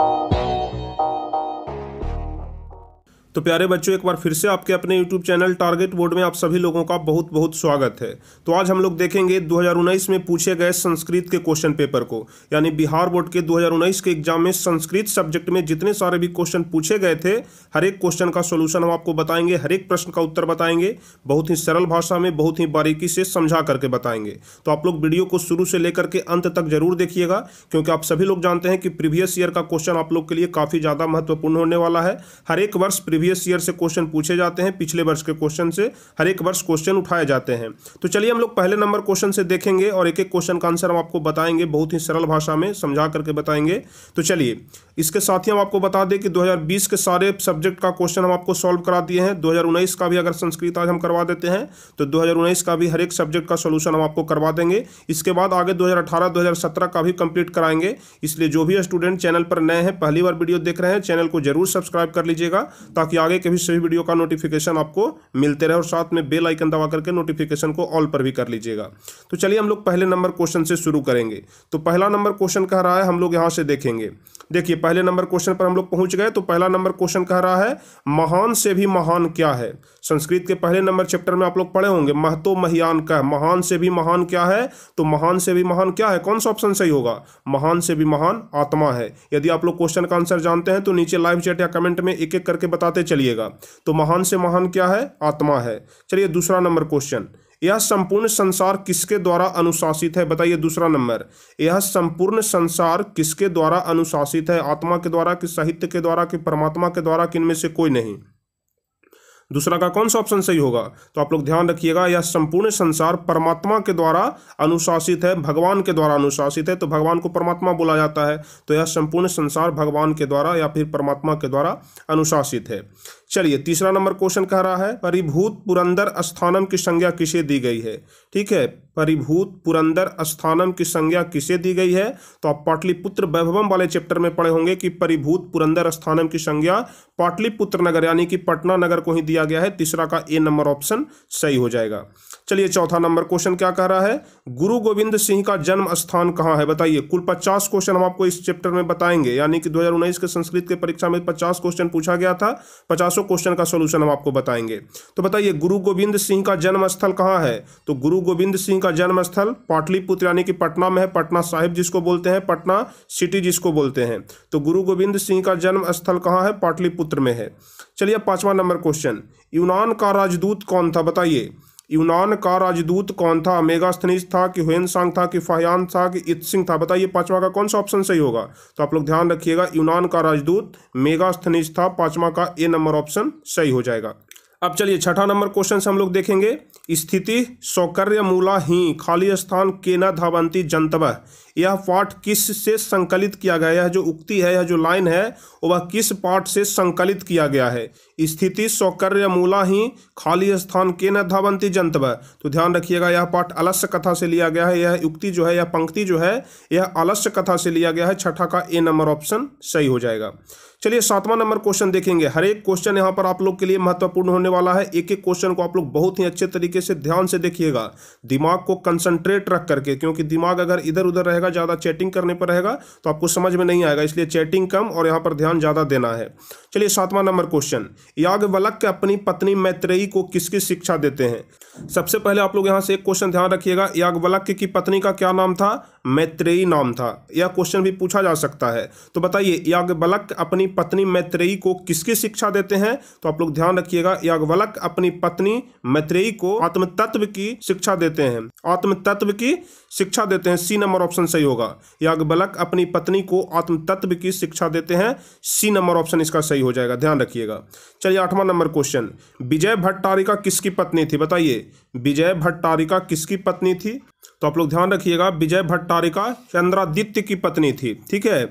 Bye. तो प्यारे बच्चों एक बार फिर से आपके अपने यूट्यूब चैनल टारगेट बोर्ड में आप सभी लोगों का बहुत बहुत स्वागत है तो आज हम लोग देखेंगे 2019 में पूछे गए संस्कृत के क्वेश्चन पेपर को यानी बिहार बोर्ड के 2019 के एग्जाम में संस्कृत सब्जेक्ट में जितने सारे भी क्वेश्चन पूछे गए थे हर एक क्वेश्चन का सोल्यूशन हम आपको बताएंगे हर एक प्रश्न का उत्तर बताएंगे बहुत ही सरल भाषा में बहुत ही बारीकी से समझा करके बताएंगे तो आप लोग वीडियो को शुरू से लेकर के अंत तक जरूर देखिएगा क्योंकि आप सभी लोग जानते हैं कि प्रीवियस ईयर का क्वेश्चन आप लोग के लिए काफ़ी ज़्यादा महत्वपूर्ण होने वाला है हर एक वर्ष प्रीवियस प्रीवियस ईयर से क्वेश्चन पूछे जाते हैं पिछले वर्ष के क्वेश्चन से हर एक वर्ष क्वेश्चन उठाए जाते हैं तो चलिए हम लोग पहले नंबर क्वेश्चन से देखेंगे और एक एक क्वेश्चन का आंसर हम आपको बताएंगे बहुत ही सरल भाषा में समझा करके बताएंगे तो चलिए इसके साथ ही हम आपको बता दें कि 2020 के सारे सब्जेक्ट का क्वेश्चन हम आपको सॉल्व करा दिए हैं 2019 का भी अगर संस्कृत आज हम करवा देते हैं तो 2019 का भी हर एक सब्जेक्ट का सोल्यूशन हम आपको करवा देंगे इसके बाद आगे 2018-2017 का भी कंप्लीट कराएंगे इसलिए जो भी स्टूडेंट चैनल पर नए हैं पहली बार वीडियो देख रहे हैं चैनल को जरूर सब्सक्राइब कर लीजिएगा ताकि ताकि आगे के भी सभी वीडियो का नोटिफिकेशन आपको मिलते रहे और साथ में बेल आइकन दबा करके नोटिफिकेशन को ऑल पर भी कर लीजिएगा तो चलिए हम लोग पहले नंबर क्वेश्चन से शुरू करेंगे तो पहला नंबर क्वेश्चन कह रहा है हम लोग यहाँ से देखेंगे देखिए पहले नंबर क्वेश्चन पर हम लोग पहुँच गए तो पहला नंबर क्वेश्चन कह रहा है महान से भी महान क्या है संस्कृत के पहले नंबर चैप्टर में आप लोग पढ़े होंगे महतो महियान का महान से भी महान क्या है तो महान से भी महान क्या है कौन सा ऑप्शन सही होगा महान से भी महान आत्मा है यदि आप लोग क्वेश्चन का आंसर जानते हैं तो नीचे लाइव चैट या कमेंट में एक एक करके बताते बढ़ाते चलिएगा तो महान से महान क्या है आत्मा है चलिए दूसरा नंबर क्वेश्चन यह संपूर्ण संसार किसके द्वारा अनुशासित है बताइए दूसरा नंबर यह संपूर्ण संसार किसके द्वारा अनुशासित है आत्मा के द्वारा कि साहित्य के द्वारा कि परमात्मा के द्वारा किनमें से कोई नहीं दूसरा का कौन सा ऑप्शन सही होगा तो आप लोग ध्यान रखिएगा यह संपूर्ण संसार परमात्मा के द्वारा अनुशासित है भगवान के द्वारा अनुशासित है तो भगवान को परमात्मा बोला जाता है तो यह संपूर्ण संसार भगवान के द्वारा या फिर परमात्मा के द्वारा अनुशासित है चलिए तीसरा नंबर क्वेश्चन कह रहा है परिभूत पुरंदर स्थानम की संज्ञा किसे दी गई है ठीक है परिभूत पुरंदर स्थानम की संज्ञा किसे दी गई है तो आप पाटलिपुत्र वैभवम वाले चैप्टर में पढ़े होंगे कि परिभूत पुरंदर स्थानम की संज्ञा पाटलिपुत्र नगर यानी कि पटना नगर को ही दिया गया है तीसरा का ए नंबर ऑप्शन सही हो जाएगा चलिए चौथा नंबर क्वेश्चन क्या कह रहा है गुरु गोविंद सिंह का जन्म स्थान कहाँ है बताइए कुल पचास क्वेश्चन हम आपको इस चैप्टर में बताएंगे यानी कि दो के संस्कृत के परीक्षा में पचास क्वेश्चन पूछा गया था पचासों क्वेश्चन का सोल्यूशन हम आपको बताएंगे तो बताइए गुरु गोविंद सिंह का जन्म स्थल कहाँ है तो गुरु गोविंद सिंह इसका जन्म स्थल पाटलिपुत्र यानी कि पटना में है पटना साहिब जिसको बोलते हैं पटना सिटी जिसको बोलते हैं तो गुरु गोविंद सिंह का जन्म स्थल कहाँ है पाटलिपुत्र में है चलिए पांचवा नंबर क्वेश्चन यूनान का राजदूत कौन था बताइए यूनान का राजदूत कौन था मेगास्थनीज था कि हुएन सांग था कि फाहयान था कि इत सिंह था बताइए पांचवा का कौन सा ऑप्शन सही होगा तो आप लोग ध्यान रखिएगा यूनान का राजदूत मेगास्थनीज था पांचवा का ए नंबर ऑप्शन सही हो जाएगा अब चलिए छठा नंबर क्वेश्चन हम लोग देखेंगे स्थिति सौकर्य मूला ही खाली स्थान के न धावंती जनतव यह पाठ किस से संकलित किया गया यह जो उक्ति है यह जो लाइन है वह किस पाठ से संकलित किया गया है स्थिति सौकर्य मूला ही खाली स्थान के न धावंती जनतव तो ध्यान रखिएगा यह पाठ अलस्य कथा से लिया गया है यह उक्ति जो है यह पंक्ति जो है यह अलस्य कथा से लिया गया है छठा का ए नंबर ऑप्शन सही हो जाएगा चलिए सातवां नंबर क्वेश्चन देखेंगे हर एक क्वेश्चन यहाँ पर आप लोग के लिए महत्वपूर्ण होने वाला है एक एक क्वेश्चन को आप लोग बहुत ही अच्छे तरीके से ध्यान से देखिएगा दिमाग को कंसंट्रेट रख करके क्योंकि दिमाग अगर इधर उधर रहेगा ज़्यादा चैटिंग करने पर रहेगा तो आपको समझ में नहीं आएगा इसलिए चैटिंग कम और यहाँ पर ध्यान ज़्यादा देना है चलिए सातवां नंबर क्वेश्चन याज्ञवलक के अपनी पत्नी मैत्रेयी को किसकी शिक्षा देते हैं सबसे पहले आप लोग यहां से एक क्वेश्चन ध्यान रखिएगा याज्ञवलक की पत्नी का क्या नाम था मैत्रेयी नाम था यह क्वेश्चन भी पूछा जा सकता है तो बताइए याज्ञवलक अपनी पत्नी मैत्रेयी को किसकी शिक्षा देते हैं तो आप लोग ध्यान रखिएगा याग्ञवलक अपनी पत्नी मैत्रेयी को आत्म तत्व की शिक्षा देते हैं आत्म तत्व की शिक्षा देते हैं सी नंबर ऑप्शन सही होगा याग्ञवल्क अपनी पत्नी को आत्मतत्व की शिक्षा देते हैं सी नंबर ऑप्शन इसका सही हो जाएगा ध्यान रखिएगा चलिए आठवां नंबर क्वेश्चन विजय भट्टारिका किसकी पत्नी थी बताइए विजय भट्टारिका किसकी पत्नी थी तो आप लोग ध्यान रखिएगा विजय भट्टारिका चंद्रादित्य की पत्नी थी ठीक है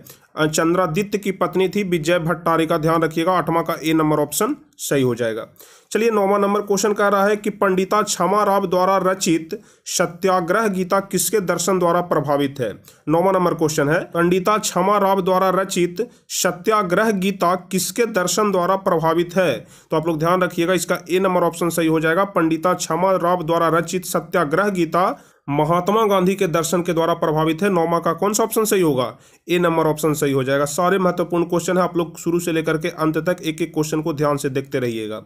चंद्रादित्य की पत्नी थी विजय भट्टारिका ध्यान रखिएगा आठवां का ए नंबर ऑप्शन सही हो जाएगा चलिए नौवा नंबर क्वेश्चन कह रहा है कि पंडिता क्षमा राव द्वारा रचित सत्याग्रह गीता किसके दर्शन द्वारा प्रभावित है नौवा नंबर क्वेश्चन है पंडिता क्षमा राव द्वारा रचित सत्याग्रह गीता किसके दर्शन द्वारा प्रभावित है तो आप लोग ध्यान रखिएगा इसका ए नंबर ऑप्शन सही हो जाएगा पंडिता क्षमा राव द्वारा रचित सत्याग्रह गीता महात्मा गांधी के दर्शन के द्वारा प्रभावित है नौमा का कौन सा ऑप्शन सही होगा ए नंबर ऑप्शन सही हो जाएगा सारे महत्वपूर्ण क्वेश्चन है आप लोग शुरू से लेकर के अंत तक एक एक क्वेश्चन को ध्यान से देखते रहिएगा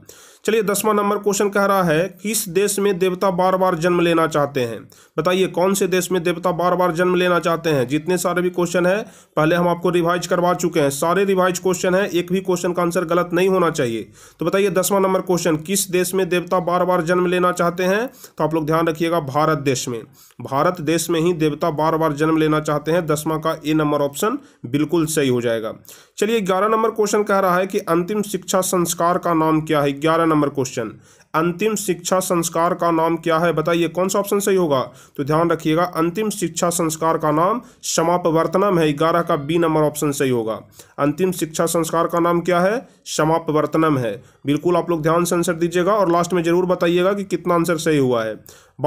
चलिए दसवां नंबर क्वेश्चन कह रहा है किस देश में देवता बार बार जन्म लेना चाहते हैं बताइए कौन से देश में देवता बार बार जन्म लेना चाहते हैं जितने सारे भी क्वेश्चन है पहले हम आपको रिवाइज करवा चुके हैं सारे रिवाइज क्वेश्चन है एक भी क्वेश्चन का आंसर गलत नहीं होना चाहिए तो बताइए दसवां नंबर क्वेश्चन किस देश में देवता बार बार जन्म लेना चाहते हैं तो आप लोग ध्यान रखिएगा भारत देश में भारत देश में ही देवता बार बार जन्म लेना चाहते हैं दसवां का ए नंबर ऑप्शन बिल्कुल सही हो जाएगा चलिए ग्यारह नंबर क्वेश्चन कह रहा है कि अंतिम शिक्षा संस्कार का नाम क्या है ग्यारह नंबर क्वेश्चन अंतिम शिक्षा संस्कार का नाम क्या है बताइए कौन सा ऑप्शन सही होगा तो ध्यान रखिएगा अंतिम शिक्षा संस्कार का नाम समापवर्तनम है ग्यारह का बी नंबर ऑप्शन सही होगा अंतिम शिक्षा संस्कार का नाम क्या है समापवर्तनम है बिल्कुल आप लोग ध्यान से आंसर दीजिएगा और लास्ट में जरूर बताइएगा कि कितना आंसर सही हुआ है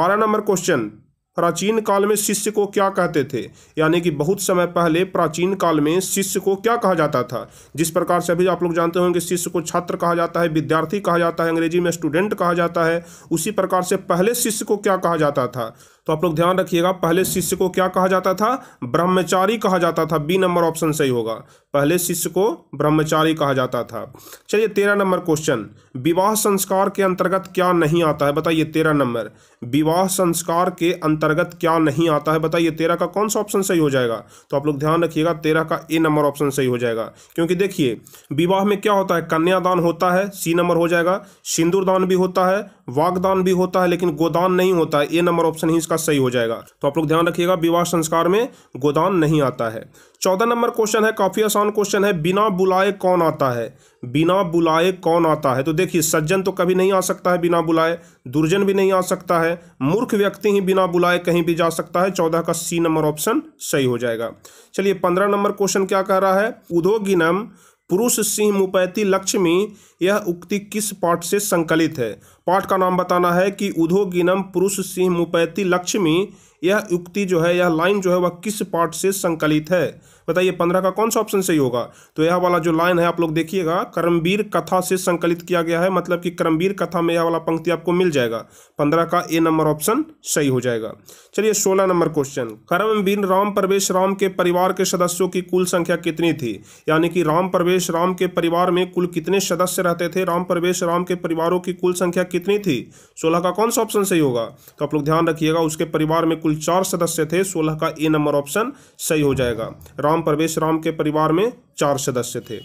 बारह नंबर क्वेश्चन प्राचीन काल में शिष्य को क्या कहते थे यानी कि बहुत समय पहले प्राचीन काल में शिष्य को क्या कहा जाता था जिस प्रकार से अभी आप लोग जानते होंगे शिष्य को छात्र कहा जाता है विद्यार्थी कहा जाता है अंग्रेजी में स्टूडेंट कहा जाता है उसी प्रकार से पहले शिष्य को क्या कहा जाता था तो आप लोग ध्यान रखिएगा पहले शिष्य को क्या कहा जाता था ब्रह्मचारी कहा जाता था बी नंबर ऑप्शन सही होगा पहले शिष्य को ब्रह्मचारी कहा जाता था चलिए तेरह नंबर क्वेश्चन विवाह संस्कार के अंतर्गत क्या नहीं आता है बताइए तेरह नंबर विवाह संस्कार के अंतर्गत क्या नहीं आता है बताइए तेरह का कौन सा ऑप्शन सही हो जाएगा तो आप लोग ध्यान रखिएगा तेरह का ए नंबर ऑप्शन सही हो जाएगा क्योंकि देखिए विवाह में क्या होता है कन्यादान होता है सी नंबर हो जाएगा सिंदूरदान भी होता है वागदान भी होता है लेकिन गोदान नहीं होता है ए नंबर ऑप्शन ही इसका सही हो जाएगा तो आप लोग ध्यान रखिएगा विवाह संस्कार में गोदान नहीं आता है चौदह नंबर क्वेश्चन है काफ़ी आसान क्वेश्चन है बिना बुलाए कौन आता है बिना बुलाए कौन आता है तो देखिए सज्जन तो कभी नहीं आ सकता है बिना बुलाए दुर्जन भी नहीं आ सकता है मूर्ख व्यक्ति ही बिना बुलाए कहीं भी जा सकता है चौदह का सी नंबर ऑप्शन सही हो जाएगा चलिए पंद्रह नंबर क्वेश्चन क्या कह रहा है उदोगिनम पुरुष सिंह मुपैती लक्ष्मी यह उक्ति किस पाठ से संकलित है पाठ का नाम बताना है कि उधो गिनम पुरुष सिंह मुपैती लक्ष्मी यह उक्ति जो है यह लाइन जो है वह किस पाठ से संकलित है बताइए पंद्रह का कौन सा ऑप्शन सही होगा तो यह वाला जो लाइन है आप लोग देखिएगा कर्मवीर कथा से संकलित किया गया है मतलब कि कर्मवीर कथा में यह वाला पंक्ति आपको मिल जाएगा पंद्रह का ए नंबर ऑप्शन सही हो जाएगा चलिए सोलह नंबर क्वेश्चन कर्मवीर राम प्रवेश राम के परिवार के सदस्यों की कुल संख्या कितनी थी यानी कि राम प्रवेश राम के परिवार में कुल कितने सदस्य रहते थे राम प्रवेश राम के परिवारों की कुल संख्या कितनी थी सोलह का कौन सा ऑप्शन सही होगा तो आप लोग ध्यान रखिएगा उसके परिवार में कुल चार सदस्य थे सोलह का ए नंबर ऑप्शन सही हो जाएगा राम राम परवेश राम के परिवार में चार सदस्य थे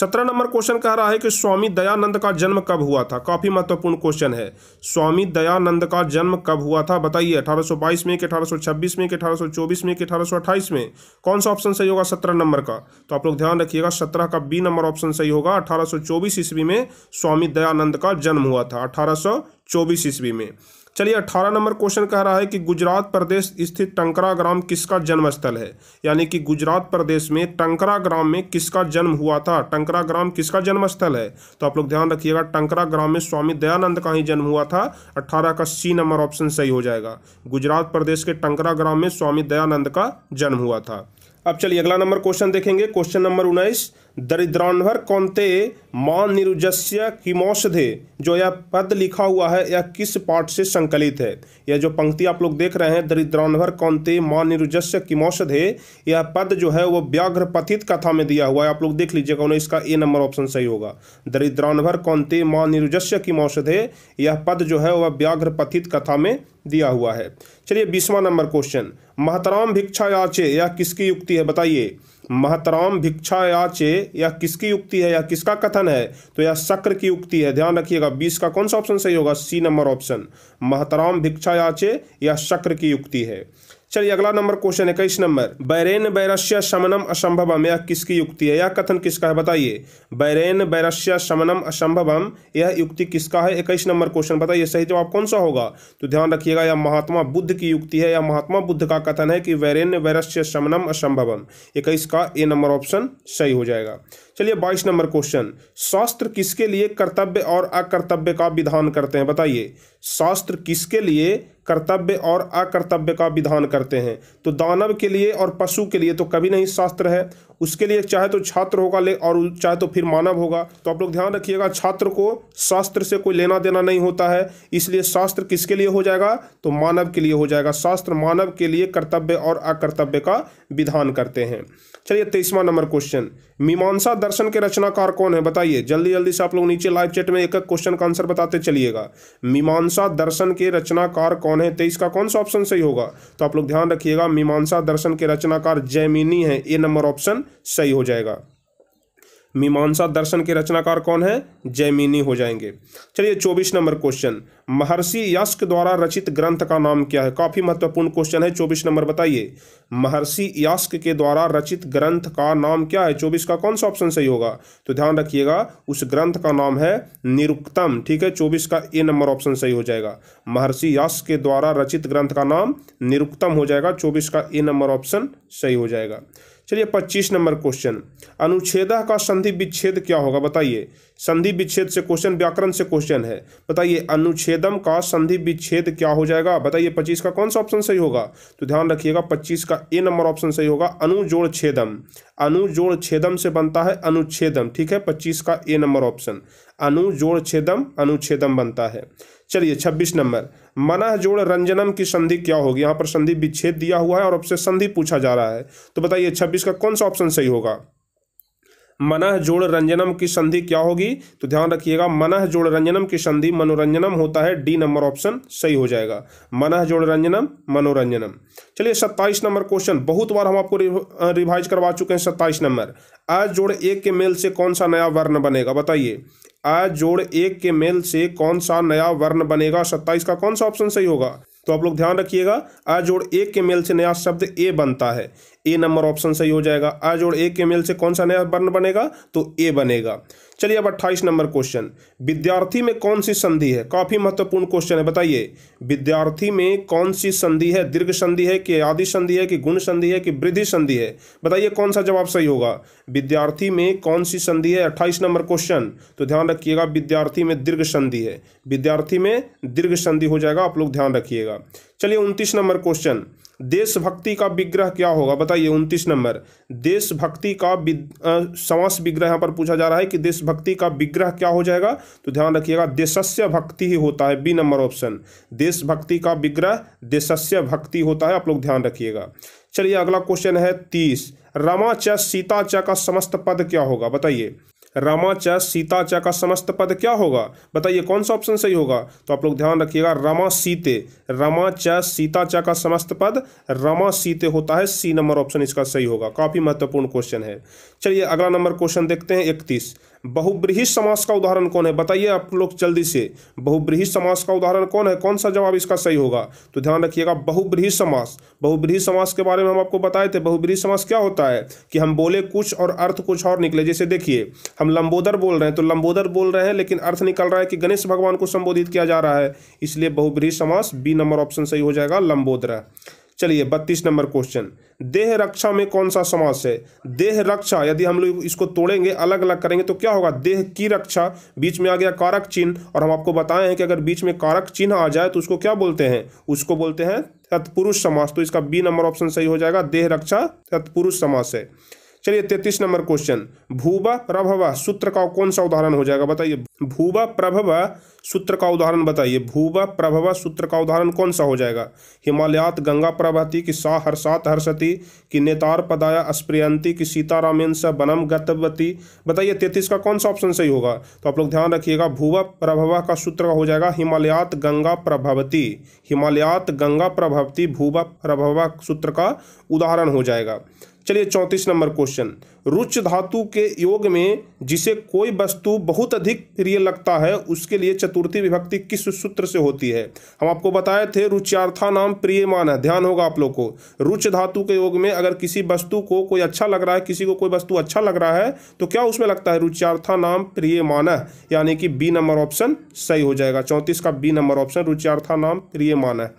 सत्रह नंबर क्वेश्चन कह रहा है कि स्वामी दयानंद का जन्म कब हुआ था काफ़ी महत्वपूर्ण क्वेश्चन है स्वामी दयानंद का जन्म कब हुआ था बताइए 1822 में कि 1826 में कि 1824 में कि 1828 में कौन सा ऑप्शन सही होगा सत्रह नंबर का तो आप लोग ध्यान रखिएगा सत्रह का बी नंबर ऑप्शन सही होगा 1824 ईस्वी में स्वामी दयानंद का जन्म हुआ था 1824 ईस्वी में चलिए अट्ठारह नंबर क्वेश्चन कह रहा है कि गुजरात प्रदेश स्थित टंकरा ग्राम किसका जन्म स्थल है यानी कि गुजरात प्रदेश में टंकरा ग्राम में किसका जन्म हुआ था टंकरा ग्राम किसका जन्म स्थल है तो आप लोग ध्यान रखिएगा टंकरा ग्राम में स्वामी दयानंद का ही जन्म हुआ था अट्ठारह का सी नंबर ऑप्शन सही हो जाएगा गुजरात प्रदेश के टंकरा ग्राम में स्वामी दयानंद का जन्म हुआ था अब चलिए अगला नंबर क्वेश्चन देखेंगे क्वेश्चन नंबर उन्नीस दरिद्रान्वर कौनते मान निरुजस्य किमौषधे जो यह पद लिखा हुआ है यह किस पाठ से संकलित है यह जो पंक्ति आप लोग देख रहे हैं दरिद्रान्वर कौनते मान निरुजस्य किमौषधे यह पद जो है वो व्याघ्र पथित कथा में दिया हुआ है आप लोग देख लीजिएगा उन्हें इसका ए नंबर ऑप्शन सही होगा दरिद्रान्वर कौनते मां निरुजस्य औषधे यह पद जो है वह व्याघ्र पथित कथा में दिया हुआ है चलिए बीसवां नंबर क्वेश्चन महतराम भिक्षा याचे यह किसकी युक्ति है बताइए महतराम भिक्षा याचे या किसकी युक्ति है या किसका कथन है तो यह शक्र की युक्ति है ध्यान रखिएगा बीस का कौन सा ऑप्शन सही होगा सी नंबर ऑप्शन महतराम भिक्षा याचे या शक्र की युक्ति है चलिए अगला नंबर क्वेश्चन है इक्कीस नंबर बैरेन बैरस्य शमनम असंभवम यह किसकी युक्ति है यह कथन किसका है बताइए बैरेन बैरस्य शमनम असंभवम यह युक्ति किसका है इक्कीस नंबर क्वेश्चन बताइए सही जवाब कौन सा होगा तो ध्यान रखिएगा यह महात्मा बुद्ध की युक्ति है या महात्मा बुद्ध का कथन है कि वैरेन वैरस्य शमनम असंभवम इक्कीस का ए नंबर ऑप्शन सही हो जाएगा चलिए बाईस नंबर क्वेश्चन शास्त्र किसके लिए कर्तव्य और अकर्तव्य का विधान करते हैं बताइए शास्त्र किसके लिए कर्तव्य और अकर्तव्य का विधान करते हैं तो दानव के लिए और पशु के लिए तो कभी नहीं शास्त्र है उसके लिए चाहे तो छात्र होगा ले और चाहे तो फिर मानव होगा तो आप लोग ध्यान रखिएगा छात्र को शास्त्र से कोई लेना देना नहीं होता है इसलिए शास्त्र किसके लिए हो जाएगा तो मानव के लिए हो जाएगा शास्त्र मानव के लिए कर्तव्य और अकर्तव्य का विधान करते हैं चलिए तेईसवा नंबर क्वेश्चन मीमांसा दर्शन के रचनाकार कौन है बताइए जल्दी जल्दी से आप लोग नीचे लाइव चैट में एक एक क्वेश्चन का आंसर बताते चलिएगा मीमांसा दर्शन के रचनाकार कौन है तेईस का कौन सा ऑप्शन सही होगा तो आप लोग ध्यान रखिएगा मीमांसा दर्शन के रचनाकार जैमिनी है ए नंबर ऑप्शन सही हो जाएगा मीमांसा दर्शन के रचनाकार कौन है जयमिनी हो जाएंगे चलिए चौबीस नंबर क्वेश्चन महर्षि यास्क द्वारा रचित ग्रंथ का नाम क्या है काफी महत्वपूर्ण क्वेश्चन है चौबीस नंबर बताइए महर्षि यास्क के द्वारा रचित ग्रंथ का नाम क्या है चौबीस का कौन सा ऑप्शन सही होगा तो ध्यान रखिएगा उस ग्रंथ का नाम है निरुक्तम ठीक है चौबीस का ए नंबर ऑप्शन सही हो जाएगा महर्षि यास्क के द्वारा रचित ग्रंथ का नाम निरुक्तम हो जाएगा चौबीस का ए नंबर ऑप्शन सही हो जाएगा चलिए पच्चीस नंबर क्वेश्चन अनुच्छेद का संधि विच्छेद क्या होगा बताइए संधि विच्छेद से क्वेश्चन व्याकरण से क्वेश्चन है बताइए अनुच्छेदम का संधि विच्छेद क्या हो जाएगा बताइए पच्चीस का कौन सा ऑप्शन सही होगा तो ध्यान रखिएगा पच्चीस का ए नंबर ऑप्शन सही होगा अनुजोड़ छेदम अनुजोड़ छेदम से बनता है अनुच्छेदम ठीक है पच्चीस का ए नंबर ऑप्शन अनुजोड़ छेदम अनुच्छेदम बनता है चलिए छब्बीस नंबर मनह जोड़ रंजनम की संधि क्या होगी यहाँ पर संधि विच्छेद दिया हुआ है और आपसे संधि पूछा जा रहा है तो बताइए छब्बीस का कौन सा ऑप्शन सही होगा मनह जोड़ रंजनम की संधि क्या होगी तो ध्यान रखिएगा मन जोड़ रंजनम की संधि मनोरंजनम होता है डी नंबर ऑप्शन सही हो जाएगा मनह जोड़ रंजनम मनोरंजनम चलिए सत्ताईस नंबर क्वेश्चन बहुत बार हम आपको रिवाइज करवा चुके हैं सत्ताईस नंबर अ जोड़ एक के मेल से कौन सा नया वर्ण बनेगा बताइए आ जोड़ एक के मेल से कौन सा नया वर्ण बनेगा सत्ताईस का कौन सा ऑप्शन सही होगा तो आप लोग ध्यान रखिएगा आ जोड़ एक के मेल से नया शब्द ए बनता है ए नंबर ऑप्शन सही हो जाएगा आ जोड़ ए के मेल से कौन सा नया वर्ण बनेगा तो ए बनेगा चलिए अब अट्ठाईस नंबर क्वेश्चन विद्यार्थी में कौन सी संधि है काफी महत्वपूर्ण क्वेश्चन है बताइए विद्यार्थी में कौन सी संधि है दीर्घ संधि है कि आदि संधि है कि गुण संधि है कि वृद्धि संधि है बताइए कौन सा जवाब सही होगा विद्यार्थी में कौन सी संधि है अट्ठाईस नंबर क्वेश्चन तो ध्यान रखिएगा विद्यार्थी में दीर्घ संधि है विद्यार्थी में दीर्घ संधि हो जाएगा आप लोग ध्यान रखिएगा चलिए उनतीस नंबर क्वेश्चन देशभक्ति का विग्रह क्या होगा बताइए उनतीस नंबर देशभक्ति का समास विग्रह यहाँ पर पूछा जा रहा है कि देशभक्ति का विग्रह क्या हो जाएगा तो ध्यान रखिएगा देशस्य भक्ति ही होता है बी नंबर ऑप्शन देशभक्ति का विग्रह देशस्य भक्ति होता है आप लोग ध्यान रखिएगा चलिए अगला क्वेश्चन है तीस रमा च सीता च का समस्त पद क्या होगा बताइए सीता चा का समस्त पद क्या होगा बताइए कौन सा ऑप्शन सही होगा तो आप लोग ध्यान रखिएगा रमा सीते सीता चा का समस्त पद रमा सीते होता है सी नंबर ऑप्शन इसका सही होगा काफ़ी महत्वपूर्ण क्वेश्चन है चलिए अगला नंबर क्वेश्चन देखते हैं इकतीस बहुब्रीही समास का उदाहरण कौन है बताइए आप लोग जल्दी से बहुब्रीही समास का उदाहरण कौन है कौन सा जवाब इसका सही होगा तो ध्यान रखिएगा बहुब्रीही समास बहुब्रीही समास के बारे में हम आपको बताए थे बहुब्रीही समास क्या होता है कि हम बोले कुछ और अर्थ कुछ और निकले जैसे देखिए हम लंबोदर बोल रहे हैं तो लंबोदर बोल रहे हैं लेकिन अर्थ निकल रहा है कि गणेश भगवान को संबोधित किया जा रहा है इसलिए बहुब्रीही समास बी नंबर ऑप्शन सही हो जाएगा लंबोदरा चलिए बत्तीस नंबर क्वेश्चन देह रक्षा में कौन सा समास है देह रक्षा यदि हम लोग इसको तोड़ेंगे अलग अलग करेंगे तो क्या होगा देह की रक्षा बीच में आ गया कारक चिन्ह और हम आपको बताए हैं कि अगर बीच में कारक चिन्ह आ जाए तो उसको क्या बोलते हैं उसको बोलते हैं तत्पुरुष समास तो इसका बी नंबर ऑप्शन सही हो जाएगा देह रक्षा तत्पुरुष समास है चलिए तैतीस नंबर क्वेश्चन भूबा प्रभव सूत्र का कौन सा उदाहरण हो जाएगा बताइए भूबा प्रभव सूत्र का उदाहरण बताइए भूबा प्रभव सूत्र का उदाहरण कौन सा हो जाएगा हिमालयात गंगा प्रभति की सा हर्षात हर्षति की नेतार पदाया अस्प्रियंती की सीतारामेन स बनम गतवती बताइए तैतीस का कौन सा ऑप्शन सही होगा तो आप लोग ध्यान रखिएगा भूबा प्रभव का सूत्र का हो जाएगा हिमालयात गंगा प्रभवती हिमालयात गंगा प्रभवती भूबा प्रभव सूत्र का उदाहरण हो जाएगा चलिए चौंतीस नंबर क्वेश्चन रुच धातु के योग में जिसे कोई वस्तु बहुत अधिक प्रिय लगता है उसके लिए चतुर्थी विभक्ति किस सूत्र से होती है हम आपको बताए थे रुचार्था नाम मान है ध्यान होगा आप लोग को रुच धातु के योग में अगर किसी वस्तु को कोई अच्छा लग रहा है किसी को कोई वस्तु अच्छा लग रहा है तो क्या उसमें लगता है रुचार्था नाम प्रियमान यानी कि बी नंबर ऑप्शन सही हो जाएगा चौंतीस का बी नंबर ऑप्शन रुचार्था नाम प्रियमान है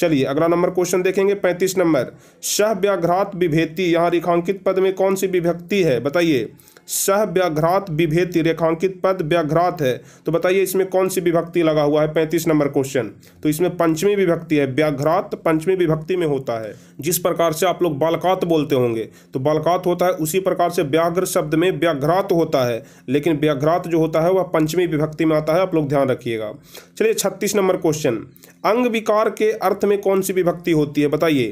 चलिए अगला नंबर क्वेश्चन देखेंगे पैंतीस नंबर शह व्याघ्रात विभेति यहाँ रेखांकित पद में कौन सी विभक्ति है बताइए सह व्याघ्रात विभेति रेखांकित पद व्याघ्रात है तो बताइए इसमें कौन सी विभक्ति लगा हुआ है पैंतीस नंबर क्वेश्चन तो इसमें पंचमी विभक्ति है व्याघ्रात पंचमी विभक्ति में होता है जिस प्रकार से आप लोग बालकात बोलते होंगे तो बालकात होता है उसी प्रकार से व्याघ्र शब्द में व्याघ्रात होता है लेकिन व्याघ्रात जो होता है वह पंचमी विभक्ति में आता है आप लोग ध्यान रखिएगा चलिए छत्तीस नंबर क्वेश्चन अंग विकार के अर्थ में कौन सी विभक्ति होती है बताइए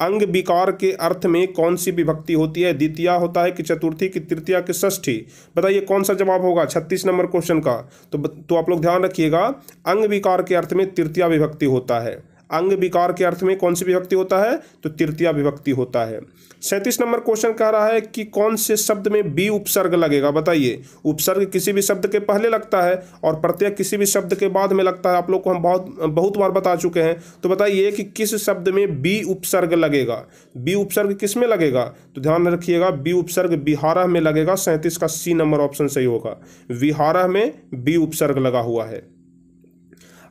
अंग विकार के अर्थ में कौन सी विभक्ति होती है द्वितीय होता है कि चतुर्थी की तृतीया कि ष्ठी बताइए कौन सा जवाब होगा छत्तीस नंबर क्वेश्चन का तो तो आप लोग ध्यान रखिएगा अंग विकार के अर्थ में तृतीया विभक्ति होता है अंग विकार के अर्थ में कौन सी विभक्ति होता है तो तृतीय विभक्ति होता है सैंतीस नंबर क्वेश्चन कह रहा है कि कौन से शब्द में बी उपसर्ग लगेगा बताइए उपसर्ग किसी भी शब्द के पहले लगता है और प्रत्यय किसी भी शब्द के बाद में लगता है आप लोग को हम बहुत बहुत बार बता चुके हैं तो बताइए कि किस शब्द में बी उपसर्ग लगेगा बी उपसर्ग किस में लगेगा तो ध्यान रखिएगा बी उपसर्ग बिहारा में लगेगा सैंतीस का सी नंबर ऑप्शन सही होगा विहारा में बी उपसर्ग लगा हुआ है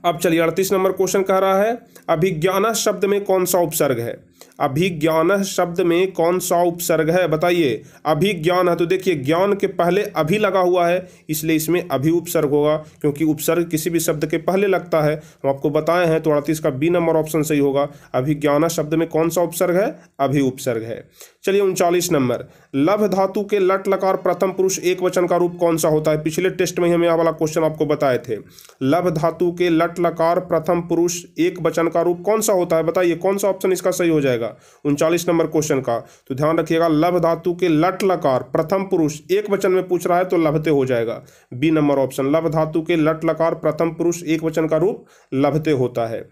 अब चलिए अड़तीस नंबर क्वेश्चन कह रहा है अभिज्ञाना शब्द में कौन सा उपसर्ग है अभिज्ञान शब्द में कौन सा उपसर्ग है बताइए अभिज्ञान तो देखिए ज्ञान के पहले अभी लगा हुआ है इसलिए इसमें अभि उपसर्ग होगा क्योंकि उपसर्ग किसी भी शब्द के पहले लगता है हम आपको बताए हैं तो अड़तीस का बी नंबर ऑप्शन सही होगा अभिज्ञान शब्द में कौन सा उपसर्ग है अभि उपसर्ग है चलिए उनचालीस नंबर लभ धातु के लट लकार प्रथम पुरुष एक वचन का रूप कौन सा होता है पिछले टेस्ट में हम यह वाला क्वेश्चन आपको बताए थे लभ धातु के लट लकार प्रथम पुरुष एक वचन का रूप कौन सा होता है बताइए कौन सा ऑप्शन इसका सही हो जाएगा जाएगा उनचालीस नंबर क्वेश्चन का तो ध्यान रखिएगा लभ धातु के लट लकार प्रथम पुरुष एक वचन में पूछ रहा है तो लभते हो जाएगा बी नंबर ऑप्शन लभ धातु के लट लकार प्रथम पुरुष एक वचन का रूप लभते होता है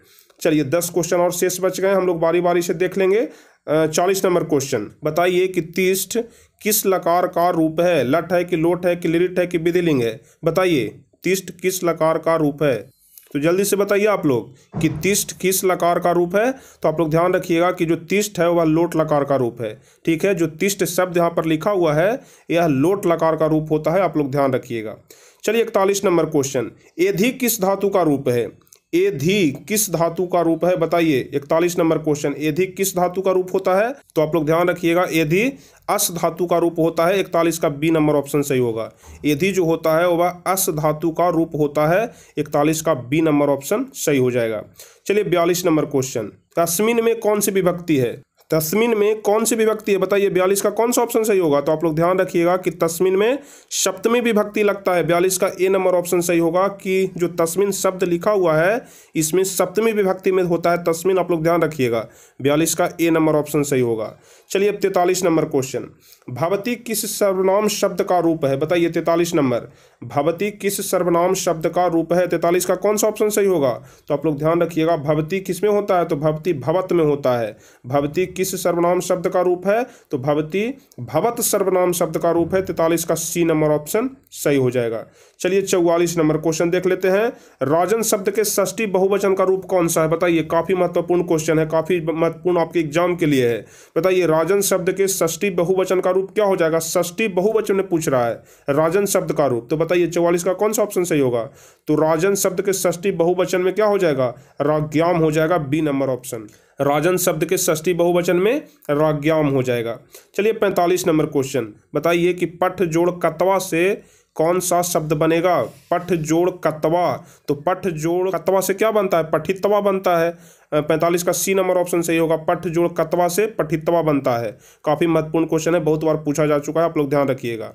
चलिए दस क्वेश्चन और शेष बच गए हम लोग बारी बारी से देख लेंगे चालीस नंबर क्वेश्चन बताइए कि तिष्ठ किस लकार का रूप है लट है कि लोट है कि लिरिट है कि विधिलिंग है बताइए तिष्ठ किस लकार का रूप है तो जल्दी से बताइए आप लोग कि तिष्ट किस लकार का रूप है तो आप लोग ध्यान रखिएगा कि जो तिष्ट है वह लोट लकार का रूप है ठीक है जो तिष्ट शब्द यहाँ पर लिखा हुआ है यह लोट लकार का रूप होता है आप लोग ध्यान रखिएगा चलिए इकतालीस नंबर क्वेश्चन एधिक किस धातु का रूप है एधि किस धातु का रूप है बताइए इकतालीस नंबर क्वेश्चन एधि किस धातु का रूप होता है तो आप लोग ध्यान रखिएगा एधि अस धातु का रूप होता है इकतालीस का बी नंबर ऑप्शन सही होगा एधि जो होता है वह अस धातु का रूप होता है इकतालीस का बी नंबर ऑप्शन सही हो जाएगा चलिए बयालीस नंबर क्वेश्चन कश्मीन में कौन सी विभक्ति है तस्मिन में कौन सी विभक्ति है बताइए बयालीस का कौन सा ऑप्शन सही होगा तो आप लोग ध्यान रखिएगा कि तस्मिन में सप्तमी विभक्ति लगता है बयालीस का ए नंबर ऑप्शन सही होगा कि जो तस्मिन शब्द लिखा हुआ है इसमें सप्तमी विभक्ति में होता है तस्मिन आप लोग ध्यान रखिएगा बयालीस का ए नंबर ऑप्शन सही होगा चलिए अब तैतालीस नंबर क्वेश्चन भवती किस सर्वनाम शब्द का रूप है बताइए तैतालीस नंबर भवती किस सर्वनाम शब्द का रूप है तैतालीस का कौन सा ऑप्शन सही होगा तो आप लोग ध्यान रखिएगा भवती किस में होता है तो भवती भवत में होता है भवती किस सर्वनाम शब्द का रूप है तो भवती भवत सर्वनाम शब्द का रूप है तैतालीस का सी नंबर ऑप्शन सही हो जाएगा चलिए चौवालीस नंबर क्वेश्चन देख लेते हैं राजन शब्द के ष्टी बहुवचन का रूप कौन सा है बताइए काफ़ी महत्वपूर्ण क्वेश्चन है काफ़ी महत्वपूर्ण आपके एग्जाम के लिए है बताइए राजन शब्द के ष्टी बहुवचन का रूप क्या हो जाएगा ष्टी बहुवचन पूछ रहा है राजन शब्द का रूप तो बताइए चौवालीस का कौन सा ऑप्शन सही होगा तो राजन शब्द के षष्टी बहुवचन में क्या हो जाएगा राज्याम हो जाएगा बी नंबर ऑप्शन राजन शब्द के षष्टी बहुवचन में राज्याम हो जाएगा चलिए पैंतालीस नंबर क्वेश्चन बताइए कि पठ जोड़ कतवा से कौन सा शब्द बनेगा पठ जोड़ कतवा तो पठ जोड़ कतवा से क्या बनता है पठितवा बनता है पैंतालीस का सी नंबर ऑप्शन सही होगा पठ जोड़ कतवा से पठितवा बनता है काफ़ी महत्वपूर्ण क्वेश्चन है बहुत बार पूछा जा चुका है आप लोग ध्यान रखिएगा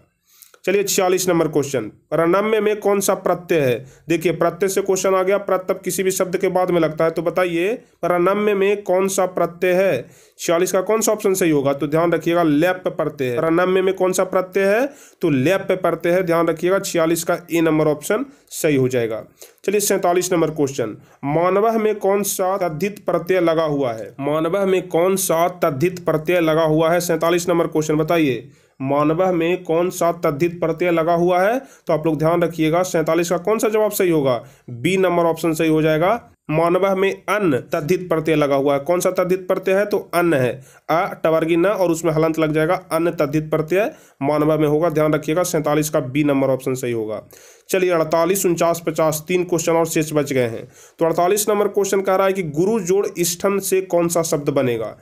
चलिए छियालीस नंबर क्वेश्चन प्रणम्य में कौन सा प्रत्यय है देखिए प्रत्यय से क्वेश्चन आ गया प्रत्यय किसी भी शब्द के बाद में लगता है तो बताइए प्रणम्य में कौन सा प्रत्यय है छियालीस का कौन सा ऑप्शन सही होगा तो ध्यान रखिएगा लेप प्रत्यय है प्रणम्य में कौन सा प्रत्यय है तो लेप प्रत्यय है ध्यान रखिएगा छियालीस का ए नंबर ऑप्शन सही हो जाएगा चलिए सैंतालीस नंबर क्वेश्चन मानव में कौन सा तद्धित प्रत्यय लगा हुआ है मानव में कौन सा तद्धित प्रत्यय लगा हुआ है सैंतालीस नंबर क्वेश्चन बताइए मानवह में कौन सा तद्धित प्रत्यय लगा हुआ है तो आप लोग ध्यान रखिएगा सैंतालीस का कौन सा जवाब सही होगा बी नंबर ऑप्शन सही हो जाएगा मानवह में अन्न तद्धित प्रत्यय लगा हुआ है कौन सा तद्धित प्रत्यय है तो अन्न है अ टवर्गी न और उसमें हलंत लग जाएगा अन्न तद्धित प्रत्यय मानवह में होगा ध्यान रखिएगा सैंतालीस का बी नंबर ऑप्शन सही होगा चलिए अड़तालीस उनचास पचास तीन क्वेश्चन और शेष बच गए हैं तो अड़तालीस नंबर क्वेश्चन कह रहा है कि गुरु जोड़ स्थन से कौन सा शब्द बनेगा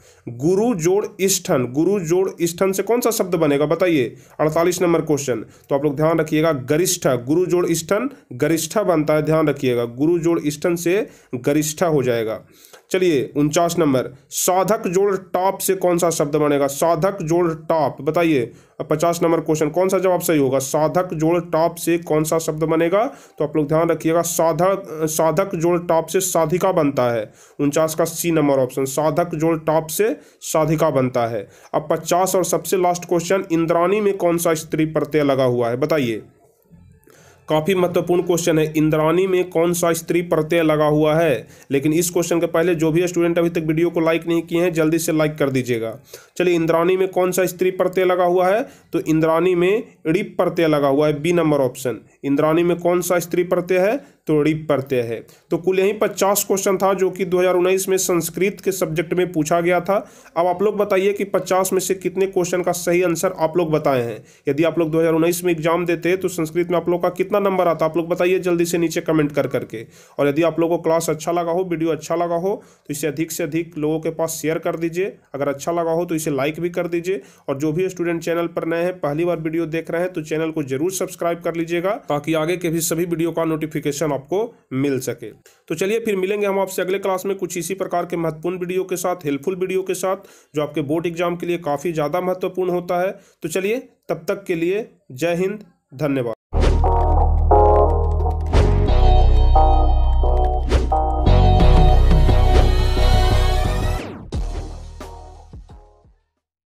गुरु जोड़ स्थन गुरु जोड़ स्थन से कौन सा शब्द बनेगा बताइए अड़तालीस नंबर क्वेश्चन तो आप लोग ध्यान रखिएगा गरिष्ठ गुरु जोड़ स्थन गरिष्ठ बनता है ध्यान रखिएगा गुरु जोड़ स्थन से गरिष्ठा हो जाएगा चलिए उनचास नंबर साधक जोड़ टॉप से कौन सा शब्द बनेगा साधक जोड़ टॉप बताइए अब पचास नंबर क्वेश्चन कौन सा जवाब सही होगा साधक जोड़ टॉप से कौन सा शब्द बनेगा तो आप लोग ध्यान रखिएगा साधक साधक जोड़ टॉप से साधिका बनता है उनचास का सी नंबर ऑप्शन साधक जोड़ टॉप से साधिका बनता है अब पचास और सबसे लास्ट क्वेश्चन इंद्राणी में कौन सा स्त्री प्रत्यय लगा हुआ है बताइए काफ़ी महत्वपूर्ण क्वेश्चन है इंद्रानी में कौन सा स्त्री प्रत्यय लगा हुआ है लेकिन इस क्वेश्चन के पहले जो भी स्टूडेंट अभी तक वीडियो को लाइक नहीं किए हैं जल्दी से लाइक कर दीजिएगा चलिए इंद्रानी में कौन सा स्त्री प्रत्यय लगा हुआ है तो इंद्रानी में रिप प्रत्यय लगा हुआ है बी नंबर ऑप्शन इंद्रानी में कौन सा स्त्री प्रत्यय है तोड़ी पड़ते हैं तो कुल यही पचास क्वेश्चन था जो कि 2019 में संस्कृत के सब्जेक्ट में पूछा गया था अब आप लोग बताइए कि 50 में से कितने क्वेश्चन का सही आंसर आप लोग बताए हैं यदि आप लोग 2019 में एग्जाम देते तो संस्कृत में आप लोग का कितना नंबर आता आप लोग बताइए जल्दी से नीचे कमेंट कर करके और यदि आप लोगों को क्लास अच्छा लगा हो वीडियो अच्छा लगा हो तो इसे अधिक से अधिक लोगों के पास शेयर कर दीजिए अगर अच्छा लगा हो तो इसे लाइक भी कर दीजिए और जो भी स्टूडेंट चैनल पर नए हैं पहली बार वीडियो देख रहे हैं तो चैनल को जरूर सब्सक्राइब कर लीजिएगा ताकि आगे के भी सभी वीडियो का नोटिफिकेशन आपको मिल सके तो चलिए फिर मिलेंगे हम आपसे अगले क्लास में कुछ इसी प्रकार के महत्वपूर्ण वीडियो के साथ हेल्पफुल वीडियो के साथ जो आपके बोर्ड एग्जाम के लिए काफ़ी ज़्यादा महत्वपूर्ण होता है तो चलिए तब तक के लिए जय हिंद धन्यवाद